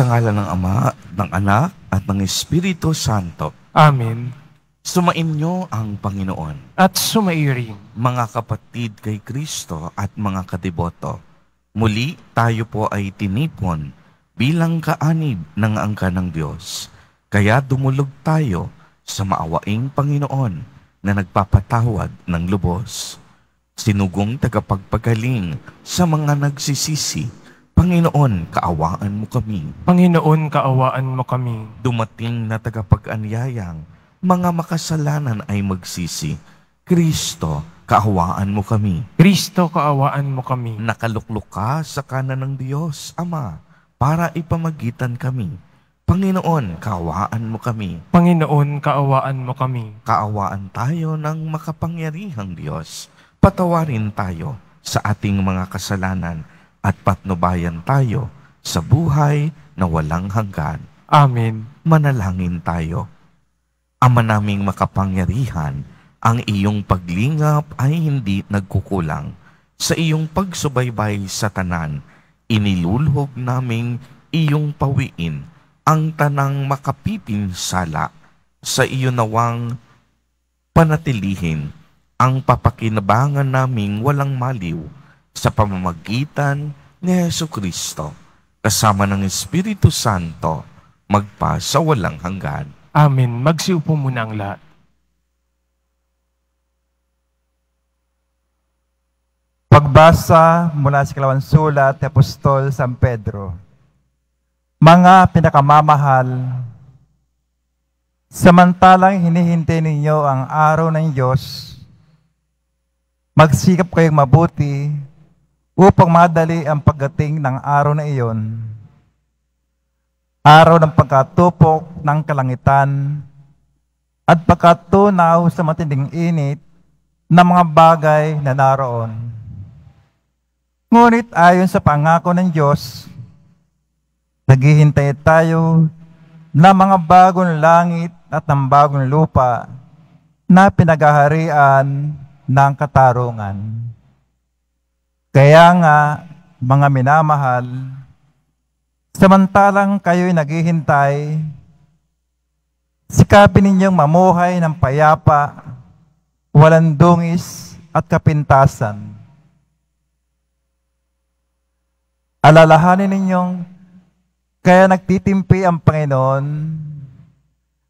Sa ngala ng Ama, ng Anak, at ng Espiritu Santo. Amen. Sumainyo ang Panginoon. At sumairin. Mga kapatid kay Kristo at mga kadiboto. Muli tayo po ay tinipon bilang kaanib ng angka ng Diyos. Kaya dumulog tayo sa maawaing Panginoon na nagpapatawad ng lubos. Sinugong tagapagpagaling sa mga nagsisisi Panginoon, kaawaan mo kami. Panginoon, kaawaan mo kami. Dumating na tagapag-anyayang, mga makasalanan ay magsisi. Kristo, kaawaan mo kami. Kristo, kaawaan mo kami. Nakaluklok ka sa kanan ng Diyos, Ama, para ipamagitan kami. Panginoon, kaawaan mo kami. Panginoon, kaawaan mo kami. Kaawaan tayo ng makapangyarihang Diyos. Patawarin tayo sa ating mga kasalanan at patnubayan tayo sa buhay na walang hanggan. Amen. Manalangin tayo. Ama naming makapangyarihan, ang iyong paglingap ay hindi nagkukulang. Sa iyong pagsubaybay sa tanan, inilulhog naming iyong pawiin ang tanang makapipinsala sa iyo nawang panatilihin ang papakinabangan naming walang maliw sa pamamagitan ni Heso Kristo kasama ng Espiritu Santo magpa sa walang hanggan. Amen. Magsiupo muna ang lahat. Pagbasa mula sa kalawang sulat ni Apostol San Pedro. Mga pinakamamahal, samantalang hinihintay ninyo ang araw ng Diyos, magsikap kayong mabuti upang madali ang pagdating ng araw na iyon, araw ng pagkatupok ng kalangitan at pagkatunaw sa matinding init ng mga bagay na naroon. Ngunit ayon sa pangako ng Diyos, naghihintay tayo na mga bagong langit at ng bagong lupa na pinaghaharian ng katarungan. Kaya nga, mga minamahal, samantalang kayo'y naghihintay, sikapin ninyong mamuhay ng payapa, walang dungis at kapintasan. Alalahanin ninyong kaya nagtitimpi ang Panginoon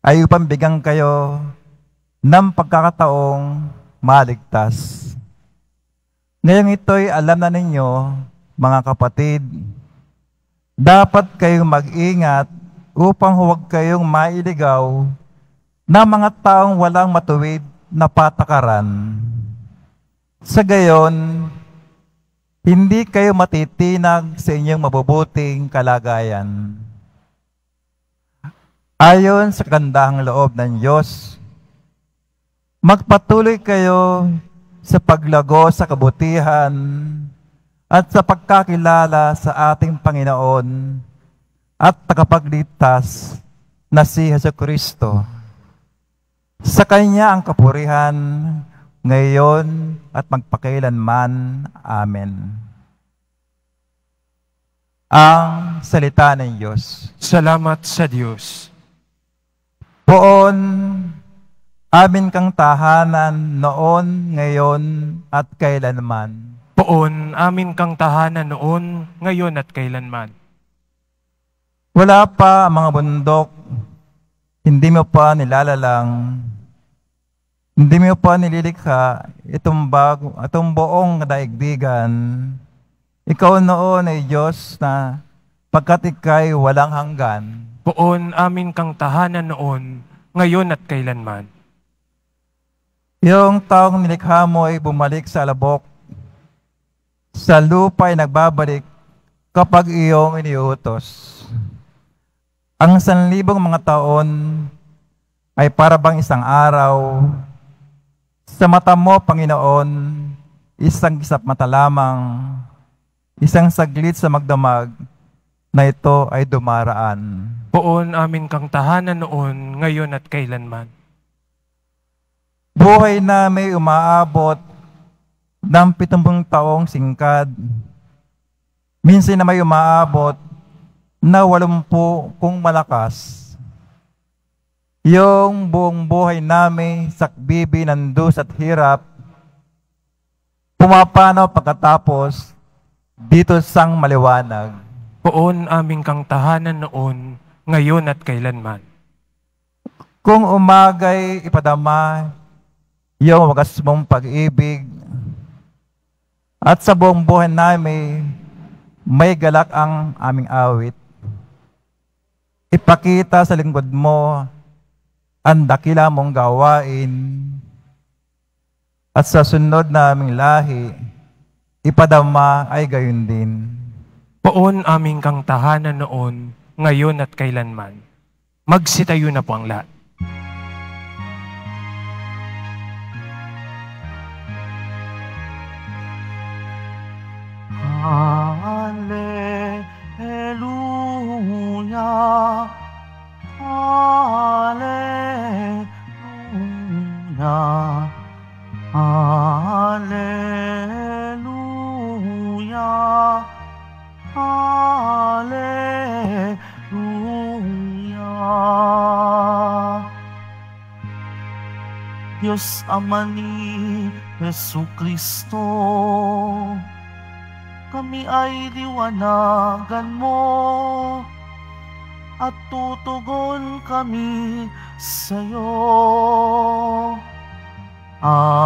ay upang bigang kayo ng pagkakataong maligtas. Ngayon ito'y alam na ninyo, mga kapatid, dapat kayong mag-ingat upang huwag kayong mailigaw na mga taong walang matuwid na patakaran. Sa gayon, hindi kayo matitinag sa inyong mabubuting kalagayan. Ayon sa kandahang loob ng Diyos, magpatuloy kayo sa paglago sa kabutihan at sa pagkakilala sa ating Panginoon at tagapagligtas na si Heso Kristo. Sa Kanya ang kapurihan ngayon at magpakailanman. Amen. Ang salita ng Diyos. Salamat sa Diyos. Poon amin kang tahanan noon, ngayon, at kailanman. Poon, amin kang tahanan noon, ngayon, at kailanman. Wala pa ang mga bundok, hindi mo pa nilalalang, hindi mo pa nililikha itong, bago, itong buong daigdigan. Ikaw noon ay Diyos na pagkat ikay walang hanggan. Poon, amin kang tahanan noon, ngayon at kailanman. Yung taong nilikha mo ay bumalik sa labok. sa lupa'y nagbabalik kapag iyong iniutos. Ang sanlibong mga taon ay para bang isang araw. Sa mata mo, Panginoon, isang gisap mata lamang, isang saglit sa magdamag na ito ay dumaraan. Poon amin kang tahanan noon, ngayon at kailanman buhay na may umaabot ng 70 taong singkad. Minsan na may umaabot na 80 kung malakas. Yung buong buhay namin, sakbibi, ng nandus at hirap, pumapanaw pagkatapos dito sang maliwanag. Poon aming kang tahanan noon, ngayon at kailanman. Kung umagay ipadama iyong wagas mong pag-ibig. At sa buong buhay namin, may galak ang aming awit. Ipakita sa lingkod mo ang dakila mong gawain. At sa sunod naming lahi, ipadama ay gayon din. Poon aming kang tahanan noon, ngayon at kailanman. Magsitayo na po ang lahat. Alleluia, Alleluia, Alleluia, Alleluia. Dios Ama ni Jesucristo, kami ay liwanagan mo at tutugon kami sa'yo. Amen.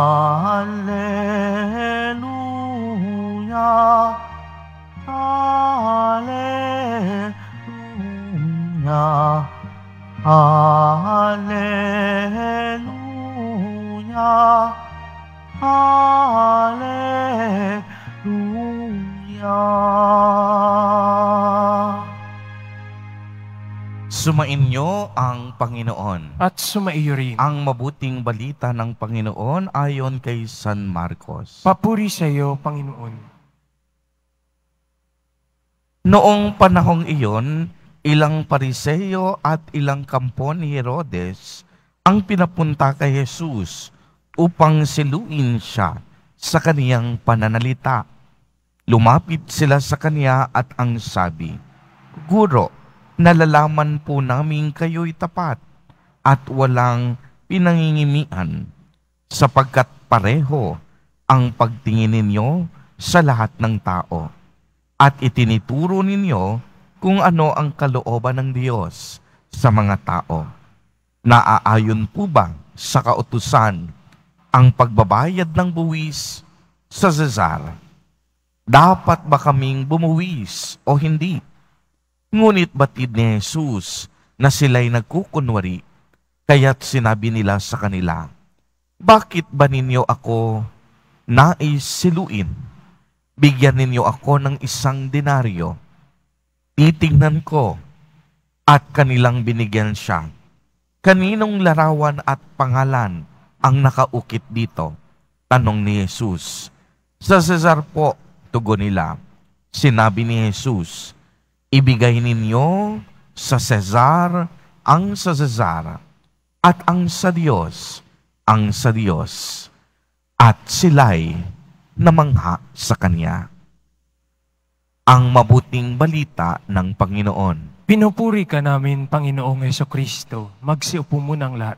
at sumaiyo rin. Ang mabuting balita ng Panginoon ayon kay San Marcos. Papuri sa iyo, Panginoon. Noong panahong iyon, ilang pariseyo at ilang kampo ni Herodes ang pinapunta kay Jesus upang siluin siya sa kaniyang pananalita. Lumapit sila sa kaniya at ang sabi, Guro, nalalaman po namin kayo'y tapat at walang pinangingimian sapagkat pareho ang pagtingin ninyo sa lahat ng tao at itinituro ninyo kung ano ang kalooban ng Diyos sa mga tao. Naaayon po ba sa kautusan ang pagbabayad ng buwis sa Cesar? Dapat ba kaming bumuwis o hindi? Ngunit batid ni Jesus na sila'y nagkukunwari Kaya't sinabi nila sa kanila, Bakit ba ninyo ako nais siluin? Bigyan ninyo ako ng isang denaryo. Titignan ko at kanilang binigyan siya. Kaninong larawan at pangalan ang nakaukit dito? Tanong ni Jesus. Sa Cesar po, tugon nila. Sinabi ni Jesus, Ibigay ninyo sa Cesar ang sa Cesar at ang sa Diyos, ang sa Diyos, at sila'y namangha sa Kanya. Ang mabuting balita ng Panginoon. Pinupuri ka namin, Panginoong Yeso Kristo. Magsiupo mo ng lahat.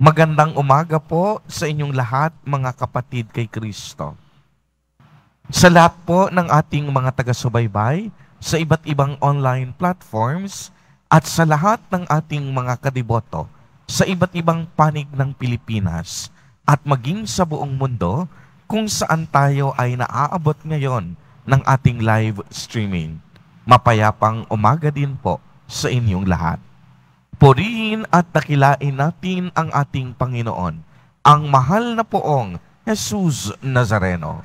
Magandang umaga po sa inyong lahat, mga kapatid kay Kristo. Sa lahat po ng ating mga taga-subaybay, sa iba't ibang online platforms, at sa lahat ng ating mga kadiboto, sa iba't ibang panig ng Pilipinas at maging sa buong mundo kung saan tayo ay naaabot ngayon ng ating live streaming. Mapayapang umaga din po sa inyong lahat. Purihin at takilain natin ang ating Panginoon, ang mahal na poong Jesus Nazareno.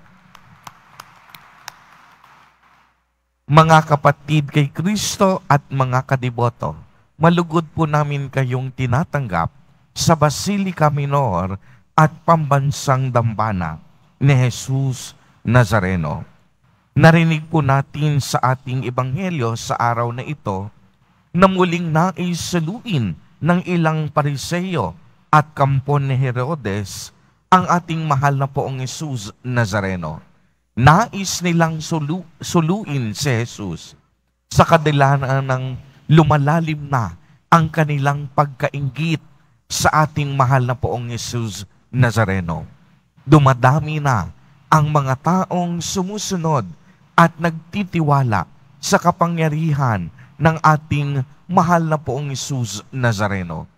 Mga kapatid kay Kristo at mga kadiboto, malugod po namin kayong tinatanggap sa Basilica Minor at Pambansang Dambana ni Jesus Nazareno. Narinig po natin sa ating ebanghelyo sa araw na ito na muling naisaluin ng ilang pariseyo at kampon ni Herodes ang ating mahal na poong Jesus Nazareno. Nais nilang sulu- suluin si Jesus sa kadilanan ng lumalalim na ang kanilang pagkaingit sa ating mahal na poong Yesus Nazareno. Dumadami na ang mga taong sumusunod at nagtitiwala sa kapangyarihan ng ating mahal na poong Yesus Nazareno.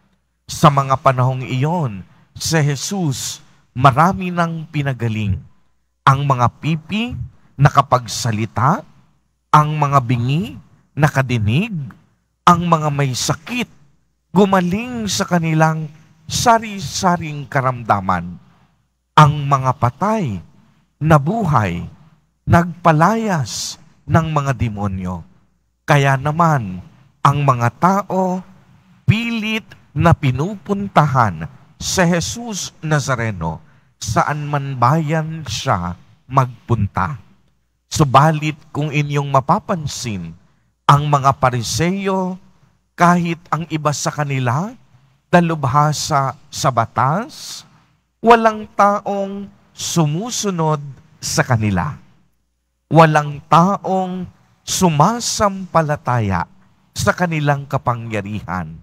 Sa mga panahong iyon, sa Jesus, marami nang pinagaling. Ang mga pipi, nakapagsalita, ang mga bingi, nakadinig, ang mga may sakit gumaling sa kanilang sari-saring karamdaman. Ang mga patay na buhay nagpalayas ng mga demonyo. Kaya naman, ang mga tao pilit na pinupuntahan sa Jesus Nazareno saan man bayan siya magpunta. Subalit kung inyong mapapansin, ang mga pariseyo, kahit ang iba sa kanila, dalubhasa sa batas, walang taong sumusunod sa kanila. Walang taong sumasampalataya sa kanilang kapangyarihan.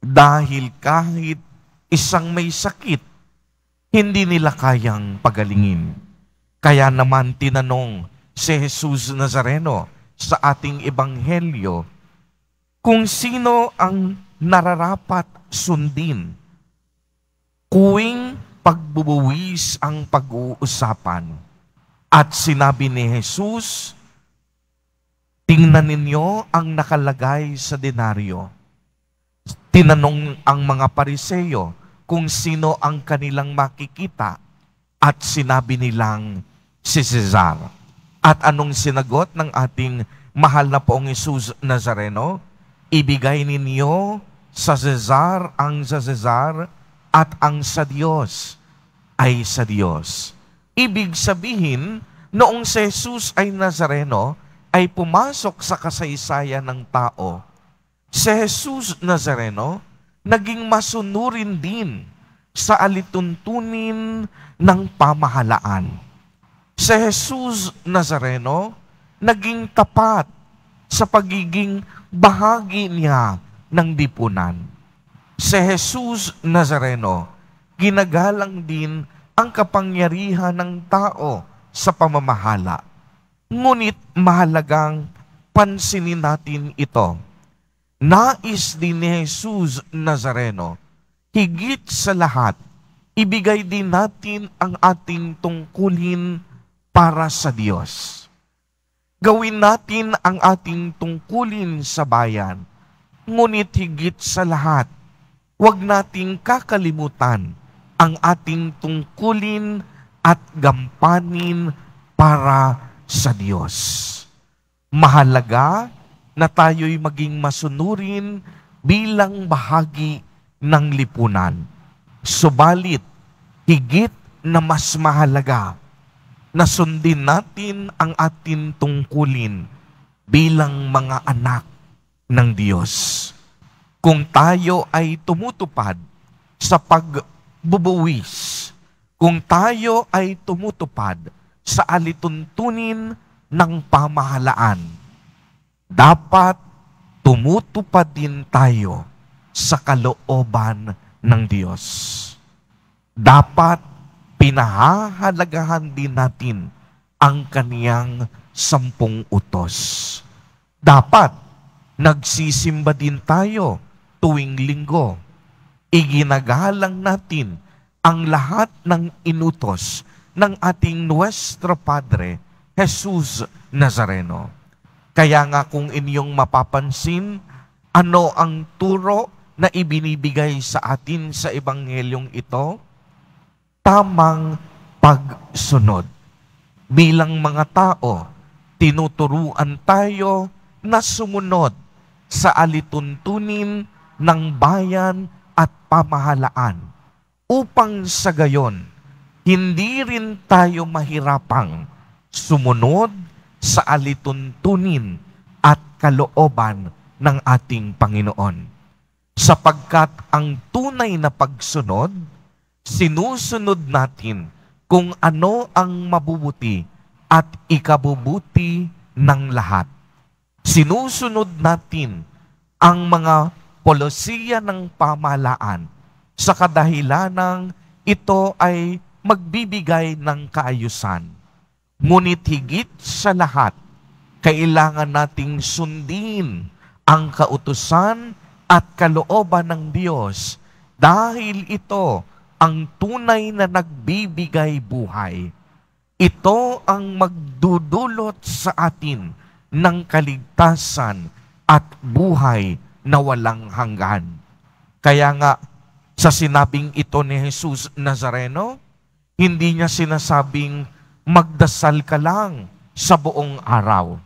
Dahil kahit isang may sakit, hindi nila kayang pagalingin. Kaya naman tinanong si Jesus Nazareno, sa ating ebanghelyo kung sino ang nararapat sundin. Kuwing pagbubuwis ang pag-uusapan. At sinabi ni Jesus, Tingnan ninyo ang nakalagay sa denaryo. Tinanong ang mga pariseyo kung sino ang kanilang makikita at sinabi nilang si Cesar. At anong sinagot ng ating mahal na poong Isus Nazareno? Ibigay ninyo sa Cesar ang sa Cesar at ang sa Diyos ay sa Diyos. Ibig sabihin, noong si Jesus ay Nazareno, ay pumasok sa kasaysayan ng tao. Si Jesus Nazareno, naging masunurin din sa alituntunin ng pamahalaan si Jesus Nazareno naging tapat sa pagiging bahagi niya ng dipunan. Si Jesus Nazareno, ginagalang din ang kapangyarihan ng tao sa pamamahala. Ngunit mahalagang pansinin natin ito. Nais din ni Jesus Nazareno, higit sa lahat, ibigay din natin ang ating tungkulin para sa Diyos. Gawin natin ang ating tungkulin sa bayan. Ngunit higit sa lahat, huwag nating kakalimutan ang ating tungkulin at gampanin para sa Diyos. Mahalaga na tayo'y maging masunurin bilang bahagi ng lipunan. Subalit, higit na mas mahalaga na sundin natin ang atin tungkulin bilang mga anak ng Diyos. Kung tayo ay tumutupad sa pagbubuwis, kung tayo ay tumutupad sa alituntunin ng pamahalaan, dapat tumutupad din tayo sa kalooban ng Diyos. Dapat pinahahalagahan din natin ang kaniyang sampung utos. Dapat, nagsisimba din tayo tuwing linggo. Iginagalang natin ang lahat ng inutos ng ating Nuestro Padre, Jesus Nazareno. Kaya nga kung inyong mapapansin, ano ang turo na ibinibigay sa atin sa Ebanghelyong ito? tamang pagsunod. Bilang mga tao, tinuturuan tayo na sumunod sa alituntunin ng bayan at pamahalaan upang sa gayon hindi rin tayo mahirapang sumunod sa alituntunin at kalooban ng ating Panginoon. Sapagkat ang tunay na pagsunod sinusunod natin kung ano ang mabubuti at ikabubuti ng lahat. Sinusunod natin ang mga polisiya ng pamalaan sa kadahilanang ito ay magbibigay ng kaayusan. Ngunit higit sa lahat, kailangan nating sundin ang kautusan at kalooban ng Diyos dahil ito ang tunay na nagbibigay buhay. Ito ang magdudulot sa atin ng kaligtasan at buhay na walang hanggan. Kaya nga, sa sinabing ito ni Jesus Nazareno, hindi niya sinasabing magdasal ka lang sa buong araw.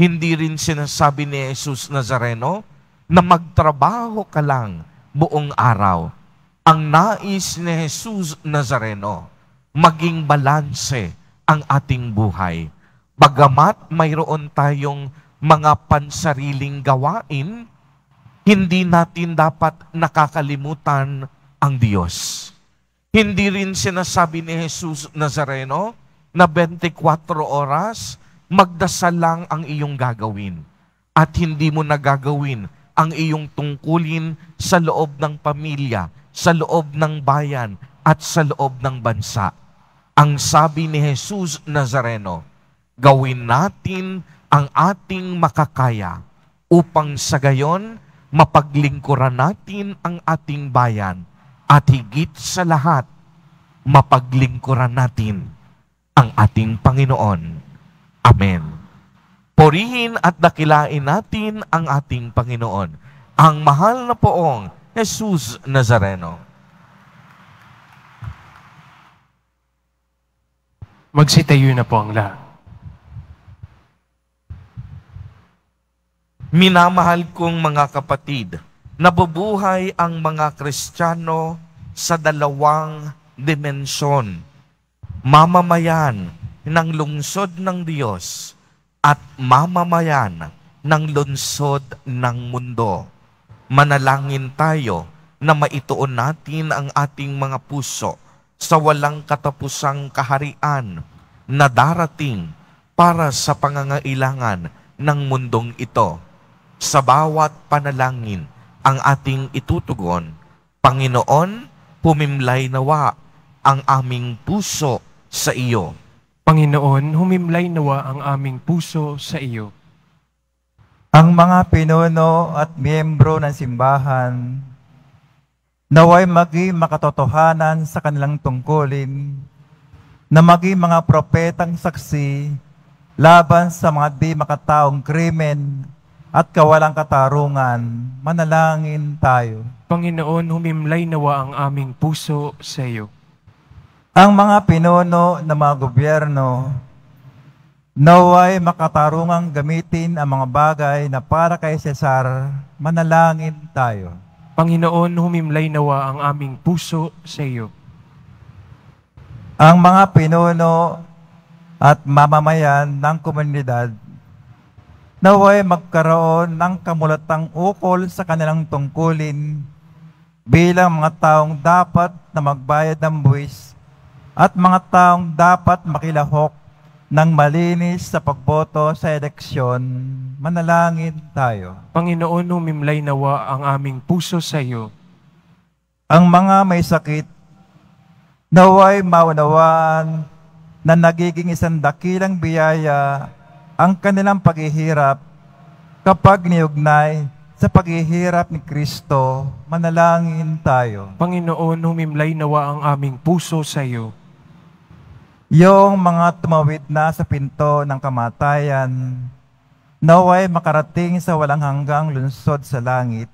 Hindi rin sinasabi ni Jesus Nazareno na magtrabaho ka lang buong araw ang nais ni Jesus Nazareno, maging balanse ang ating buhay. Bagamat mayroon tayong mga pansariling gawain, hindi natin dapat nakakalimutan ang Diyos. Hindi rin sinasabi ni Jesus Nazareno na 24 oras magdasal lang ang iyong gagawin at hindi mo nagagawin ang iyong tungkulin sa loob ng pamilya sa loob ng bayan at sa loob ng bansa. Ang sabi ni Jesus Nazareno, gawin natin ang ating makakaya upang sa gayon mapaglingkuran natin ang ating bayan at higit sa lahat mapaglingkuran natin ang ating Panginoon. Amen. Purihin at dakilain natin ang ating Panginoon. Ang mahal na poong Jesus Nazareno. Magsitayo na po ang lahat. Minamahal kong mga kapatid, nabubuhay ang mga Kristiyano sa dalawang dimensyon. Mamamayan ng lungsod ng Diyos at mamamayan ng lungsod ng mundo manalangin tayo na maituon natin ang ating mga puso sa walang katapusang kaharian na darating para sa pangangailangan ng mundong ito. Sa bawat panalangin ang ating itutugon, Panginoon, pumimlay nawa ang aming puso sa iyo. Panginoon, humimlay nawa ang aming puso sa iyo ang mga pinuno at miyembro ng simbahan naway maging makatotohanan sa kanilang tungkulin na maging mga propetang saksi laban sa mga di makataong krimen at kawalang katarungan, manalangin tayo. Panginoon, humimlay nawa ang aming puso sa iyo. Ang mga pinuno ng mga gobyerno Naway makatarungang gamitin ang mga bagay na para kay Cesar, manalangin tayo. Panginoon, humimlay nawa ang aming puso sa iyo. Ang mga pinuno at mamamayan ng komunidad, naway magkaroon ng kamulatang ukol sa kanilang tungkulin bilang mga taong dapat na magbayad ng buwis at mga taong dapat makilahok ng malinis sa pagboto sa eleksyon, manalangin tayo. Panginoon, humimlay nawa ang aming puso sa iyo. Ang mga may sakit, naway maunawaan na nagiging isang dakilang biyaya ang kanilang paghihirap kapag niugnay sa paghihirap ni Kristo, manalangin tayo. Panginoon, humimlay nawa ang aming puso sa iyo. Yung mga tumawid na sa pinto ng kamatayan, naway makarating sa walang hanggang lunsod sa langit,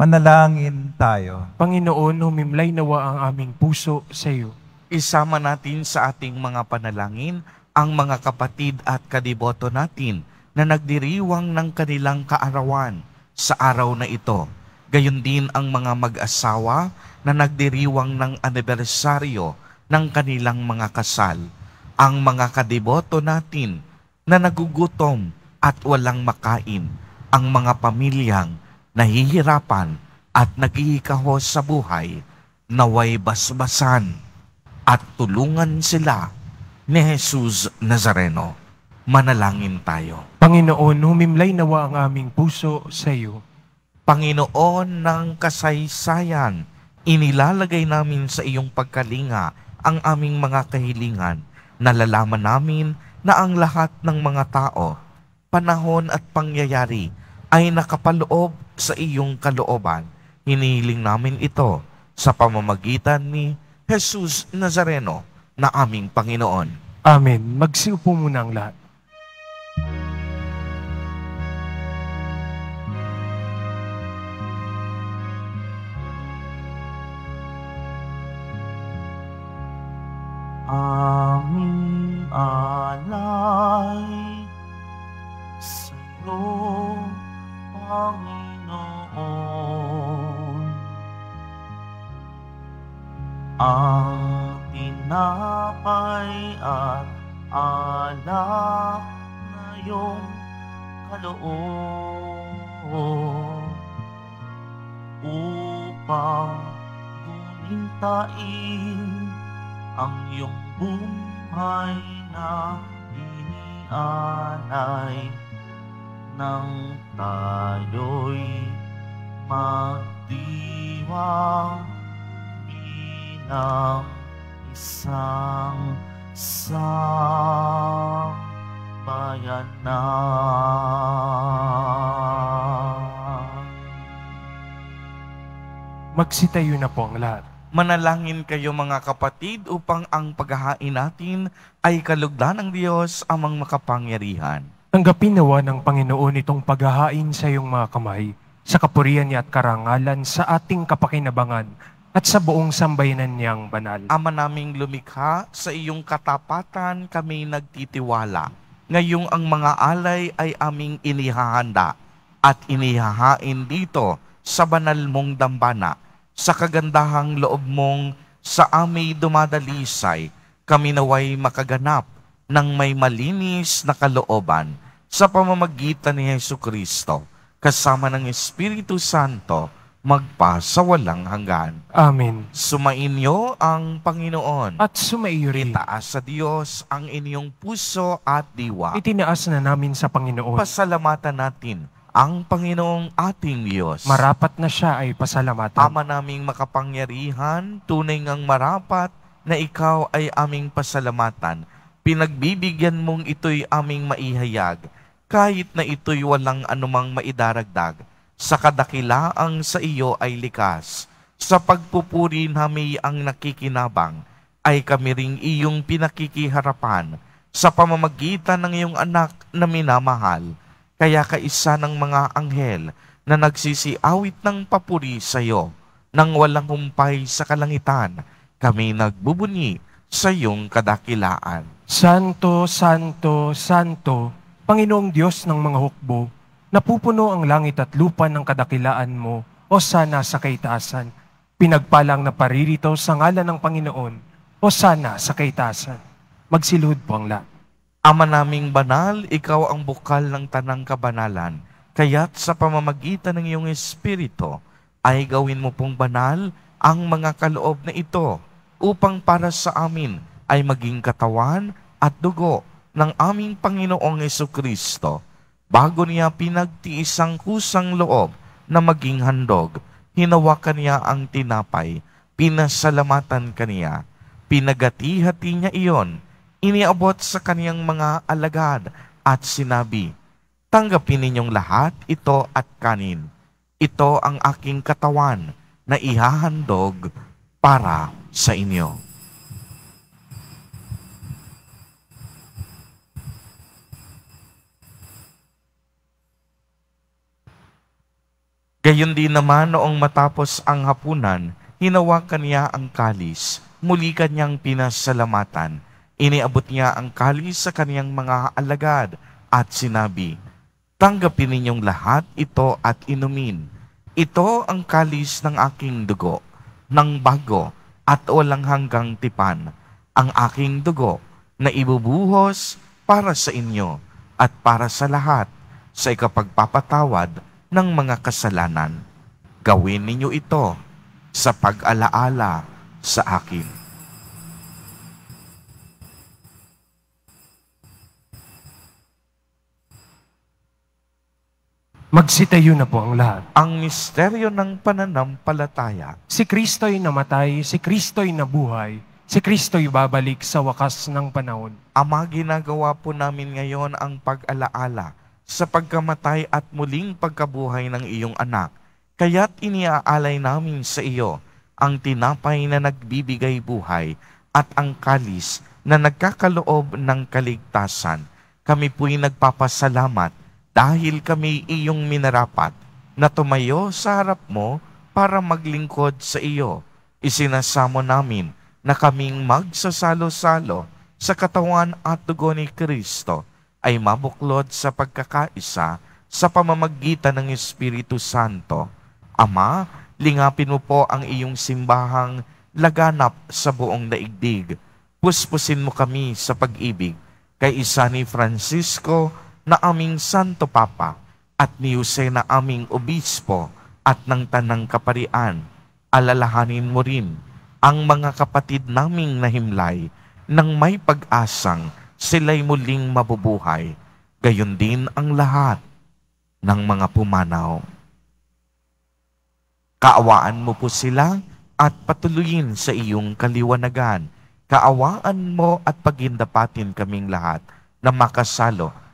manalangin tayo. Panginoon, humimlay nawa ang aming puso sa iyo. Isama natin sa ating mga panalangin ang mga kapatid at kadiboto natin na nagdiriwang ng kanilang kaarawan sa araw na ito. Gayon din ang mga mag-asawa na nagdiriwang ng anibersaryo ng kanilang mga kasal ang mga kadiboto natin na nagugutom at walang makain, ang mga pamilyang nahihirapan at nagihikaho sa buhay, naway basbasan at tulungan sila ni Jesus Nazareno. Manalangin tayo. Panginoon, humimlay nawa ang aming puso sa iyo. Panginoon ng kasaysayan, inilalagay namin sa iyong pagkalinga ang aming mga kahilingan, nalalaman namin na ang lahat ng mga tao, panahon at pangyayari ay nakapaloob sa iyong kalooban. Hinihiling namin ito sa pamamagitan ni Jesus Nazareno na aming Panginoon. Amen. Magsiupo muna ang lahat. magsitayo na po ang lahat. Manalangin kayo mga kapatid upang ang paghahain natin ay kalugdan ng Diyos amang makapangyarihan. Tanggapin nawa ng Panginoon itong paghahain sa iyong mga kamay, sa kapurian niya at karangalan sa ating kapakinabangan at sa buong sambayanan niyang banal. Ama naming lumikha, sa iyong katapatan kami nagtitiwala. Ngayong ang mga alay ay aming inihahanda at inihahain dito sa banal mong dambana, sa kagandahang loob mong sa amay dumadalisay, kami naway makaganap ng may malinis na kalooban sa pamamagitan ni Yesu Kristo, kasama ng Espiritu Santo, magpa sa walang hanggan. Amen. Sumainyo ang Panginoon. At sumaiyo rin. Itaas sa Diyos ang inyong puso at diwa. Itinaas na namin sa Panginoon. Pasalamatan natin ang Panginoong ating Diyos. Marapat na siya ay pasalamatan. Ama naming makapangyarihan, tunay ngang marapat na ikaw ay aming pasalamatan. Pinagbibigyan mong ito'y aming maihayag, kahit na ito'y walang anumang maidaragdag. Sa kadakilaang sa iyo ay likas. Sa pagpupuri namin ang nakikinabang, ay kami ring iyong pinakikiharapan sa pamamagitan ng iyong anak na minamahal kaya kaisa ng mga anghel na nagsisiawit ng papuri sa iyo nang walang humpay sa kalangitan. Kami nagbubunyi sa iyong kadakilaan. Santo, Santo, Santo, Panginoong Diyos ng mga hukbo, napupuno ang langit at lupa ng kadakilaan mo o sana sa kaitaasan. Pinagpalang na paririto sa ngalan ng Panginoon o sana sa kaitaasan. Magsilud po ang lahat. Ama naming banal, ikaw ang bukal ng tanang kabanalan. Kaya't sa pamamagitan ng iyong Espiritu, ay gawin mo pong banal ang mga kaloob na ito upang para sa amin ay maging katawan at dugo ng aming Panginoong Yeso Kristo bago niya pinagtiisang ang kusang loob na maging handog. Hinawakan niya ang tinapay, pinasalamatan kaniya, pinagati niya iyon iniabot sa kaniyang mga alagad at sinabi, Tanggapin ninyong lahat ito at kanin. Ito ang aking katawan na ihahandog para sa inyo. Gayon din naman noong matapos ang hapunan, hinawakan niya ang kalis, muli kanyang pinasalamatan, Iniabot niya ang kalis sa kaniyang mga alagad at sinabi, Tanggapin ninyong lahat ito at inumin. Ito ang kalis ng aking dugo, ng bago at walang hanggang tipan, ang aking dugo na ibubuhos para sa inyo at para sa lahat sa ikapagpapatawad ng mga kasalanan. Gawin ninyo ito sa pag-alaala sa akin. Magsitayo na po ang lahat. Ang misteryo ng pananampalataya. Si Kristo'y namatay, si Kristo'y nabuhay, si Kristo'y babalik sa wakas ng panahon. Ama, ginagawa po namin ngayon ang pag-alaala sa pagkamatay at muling pagkabuhay ng iyong anak. Kaya't iniaalay namin sa iyo ang tinapay na nagbibigay buhay at ang kalis na nagkakaloob ng kaligtasan. Kami po'y nagpapasalamat dahil kami iyong minarapat na tumayo sa harap mo para maglingkod sa iyo. Isinasamo namin na kaming magsasalo-salo sa katawan at dugo ni Kristo ay mabuklod sa pagkakaisa sa pamamagitan ng Espiritu Santo. Ama, lingapin mo po ang iyong simbahang laganap sa buong daigdig. Puspusin mo kami sa pag-ibig. Kay isa ni Francisco, na aming Santo Papa at ni Jose na aming Obispo at ng Tanang Kaparian, alalahanin mo rin ang mga kapatid naming nahimlay nang may pag-asang sila'y muling mabubuhay, gayon din ang lahat ng mga pumanaw. Kaawaan mo po sila at patuloyin sa iyong kaliwanagan. Kaawaan mo at pagindapatin kaming lahat na makasalo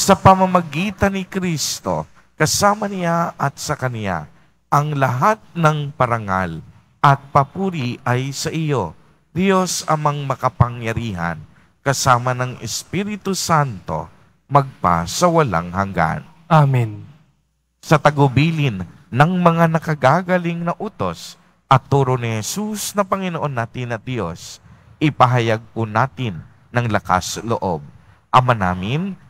sa pamamagitan ni Kristo, kasama niya at sa Kaniya, ang lahat ng parangal at papuri ay sa iyo, Diyos amang makapangyarihan, kasama ng Espiritu Santo, magpa sa walang hanggan. Amen. Sa tagubilin ng mga nakagagaling na utos at turo ni Jesus na Panginoon natin at Diyos, ipahayag po natin ng lakas loob. Ama namin,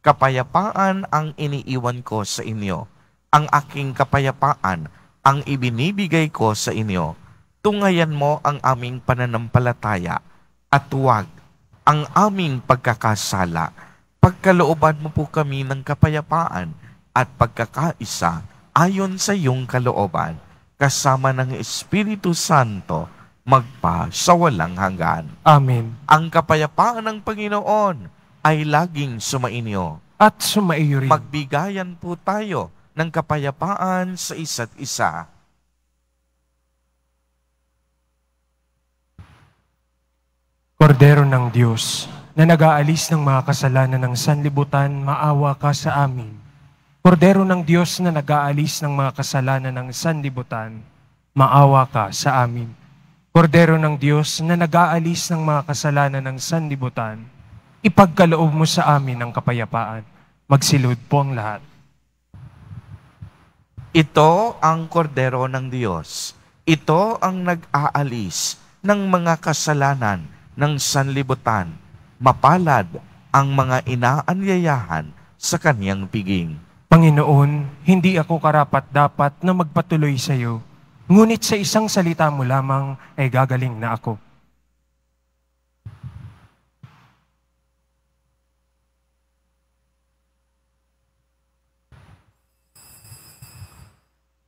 Kapayapaan ang iniiwan ko sa inyo. Ang aking kapayapaan ang ibinibigay ko sa inyo. Tungayan mo ang aming pananampalataya at huwag ang aming pagkakasala. Pagkalooban mo po kami ng kapayapaan at pagkakaisa ayon sa iyong kalooban kasama ng Espiritu Santo magpa sa walang hanggan. Amen. Ang kapayapaan ng Panginoon ay laging sumainyo. At sumaiyo rin. Magbigayan po tayo ng kapayapaan sa isa't isa. Kordero ng Diyos, na nag-aalis ng mga kasalanan ng sanlibutan, maawa ka sa amin. Kordero ng Diyos na nag-aalis ng mga kasalanan ng sanlibutan, maawa ka sa amin. Kordero ng Diyos na nag-aalis ng mga kasalanan ng sanlibutan, ipagkaloob mo sa amin ang kapayapaan. Magsilod po ang lahat. Ito ang kordero ng Diyos. Ito ang nag-aalis ng mga kasalanan ng sanlibutan. Mapalad ang mga inaanyayahan sa kaniyang piging. Panginoon, hindi ako karapat-dapat na magpatuloy sa iyo. Ngunit sa isang salita mo lamang ay gagaling na ako.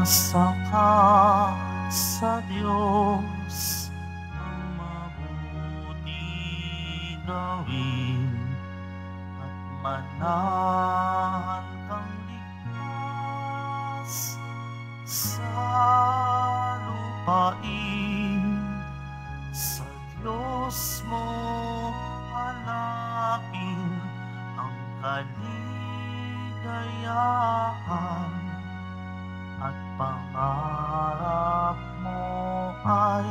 Umaasa ka sa Diyos Ang mabuti gawin At manahan kang ligtas Sa lupain Sa Diyos mo hanapin Ang kaligayahan at pangarap mo ay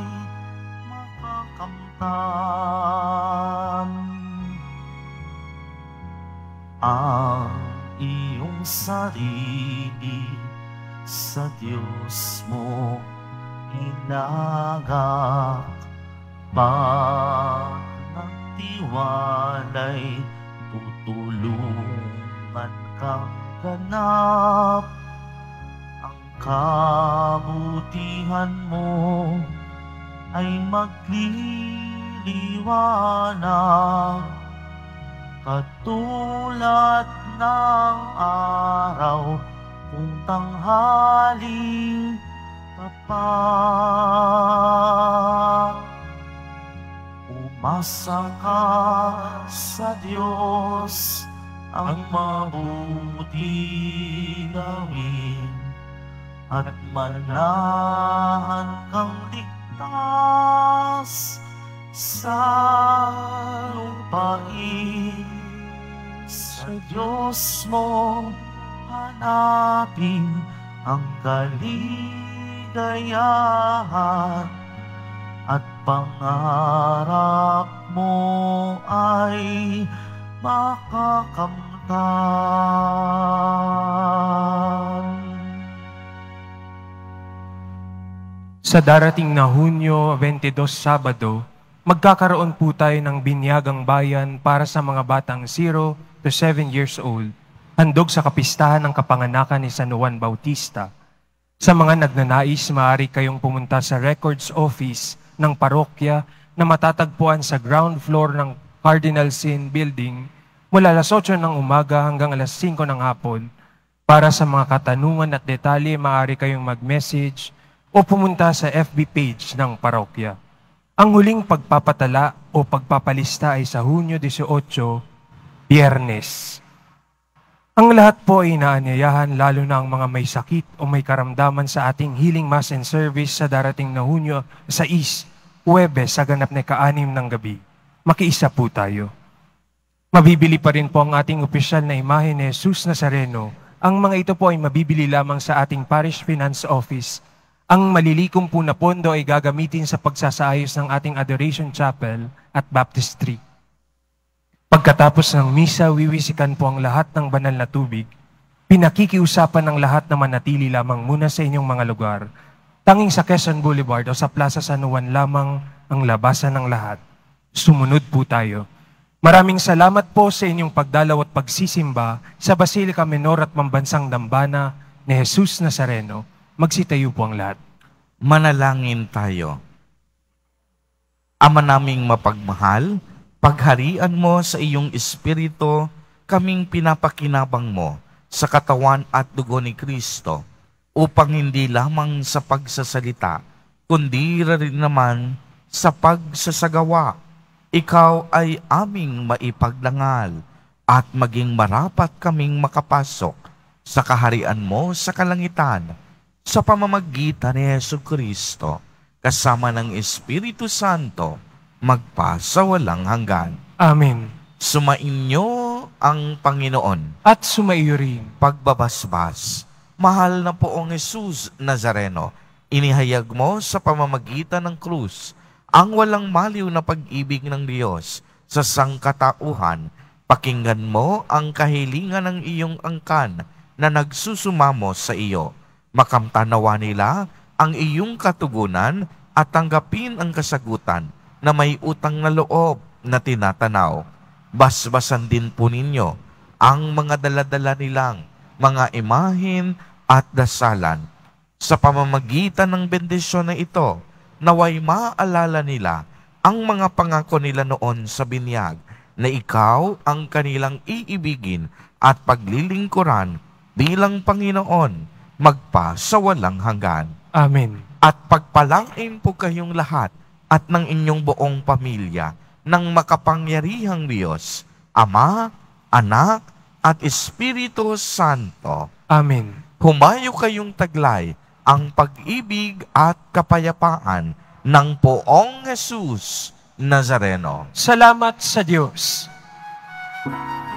makakamtan ang iyong sarili sa Diyos mo inagak panagtiwalay tutulungan kang ganap kabutihan mo ay magliliwanag katulad ng araw kung tanghaling tapat umasa ka sa Diyos ang mabuti gawin at manahan kang ligtas sa lupain. Sa Diyos mo hanapin ang kaligayahan at pangarap mo ay makakamtan. Sa darating na Hunyo 22 Sabado, magkakaroon po tayo ng binyagang bayan para sa mga batang 0 to 7 years old, handog sa kapistahan ng kapanganakan ni San Juan Bautista. Sa mga nagnanais, maaari kayong pumunta sa records office ng parokya na matatagpuan sa ground floor ng Cardinal Sin Building mula alas 8 ng umaga hanggang alas 5 ng hapon. Para sa mga katanungan at detalye, maaari kayong mag-message o pumunta sa FB page ng parokya. Ang huling pagpapatala o pagpapalista ay sa Hunyo 18, Biyernes. Ang lahat po ay inaanyayahan lalo na ang mga may sakit o may karamdaman sa ating healing mass and service sa darating na Hunyo sa East, Huwebes sa ganap na kaanim ng gabi. Makiisa po tayo. Mabibili pa rin po ang ating opisyal na imahe ni Jesus Nazareno. Ang mga ito po ay mabibili lamang sa ating Parish Finance Office ang malilikom po na pondo ay gagamitin sa pagsasayos ng ating Adoration Chapel at Baptistry. Pagkatapos ng misa, wiwisikan po ang lahat ng banal na tubig. Pinakikiusapan ng lahat na manatili lamang muna sa inyong mga lugar. Tanging sa Quezon Boulevard o sa Plaza San Juan lamang ang labasan ng lahat. Sumunod po tayo. Maraming salamat po sa inyong pagdalaw at pagsisimba sa Basilica Menor at Mambansang Dambana ni Jesus Nazareno Magsitayo po ang lahat. Manalangin tayo. Ama naming mapagmahal, pagharian mo sa iyong espiritu, kaming pinapakinabang mo sa katawan at dugo ni Kristo upang hindi lamang sa pagsasalita, kundi rin naman sa pagsasagawa. Ikaw ay aming maipaglangal at maging marapat kaming makapasok sa kaharian mo sa kalangitan sa pamamagitan ni Yesu Kristo kasama ng Espiritu Santo magpa sa walang hanggan. Amen. Sumainyo ang Panginoon. At sumaiyo rin. Pagbabasbas. Mahal na poong Jesus Nazareno, inihayag mo sa pamamagitan ng krus ang walang maliw na pag-ibig ng Diyos sa sangkatauhan. Pakinggan mo ang kahilingan ng iyong angkan na nagsusumamo sa iyo Makamtanawa nila ang iyong katugunan at tanggapin ang kasagutan na may utang na loob na tinatanaw. Basbasan din po ninyo ang mga daladala nilang mga imahin at dasalan. Sa pamamagitan ng bendisyon na ito, naway maalala nila ang mga pangako nila noon sa binyag na ikaw ang kanilang iibigin at paglilingkuran bilang Panginoon magpa sa walang hanggan. Amen. At pagpalangin po kayong lahat at ng inyong buong pamilya ng makapangyarihang Diyos, Ama, Anak, at Espiritu Santo. Amen. Humayo kayong taglay ang pag-ibig at kapayapaan ng poong Jesus Nazareno. Salamat sa Diyos. Thank you.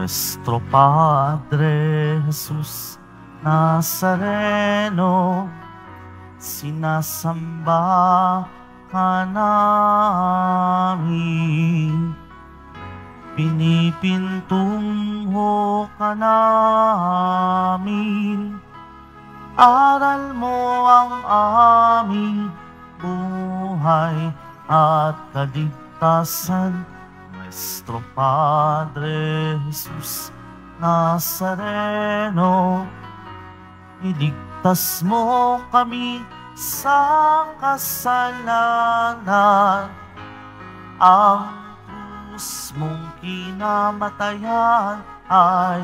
Nuestro Padre Jesus Nazareno, sinasamba ka namin. Pinipintungo ka namin, aral mo ang aming buhay at kaligtasan nuestro Padre Jesús Nazareno, iligtas mo kami sa kasalanan. Ang krus mong kinamatayan ay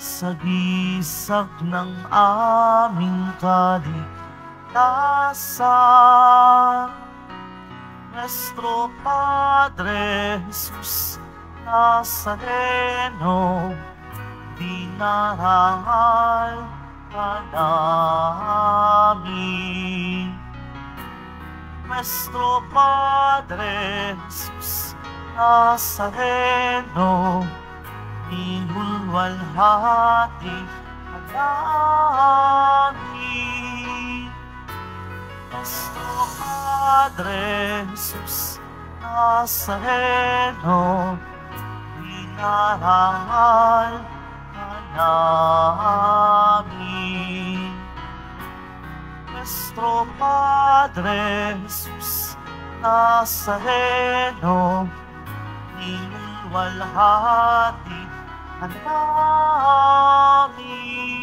sagisag ng aming kaligtasan nuestro Padre Jesús Nazareno, dinaral ka namin. Nuestro Padre Jesús Nazareno, inulwalhati ka namin. Nuestro Padre Jesús Nazareno, minahal ka namin. Nuestro Padre Jesús Nazareno, minulwalhati ka namin.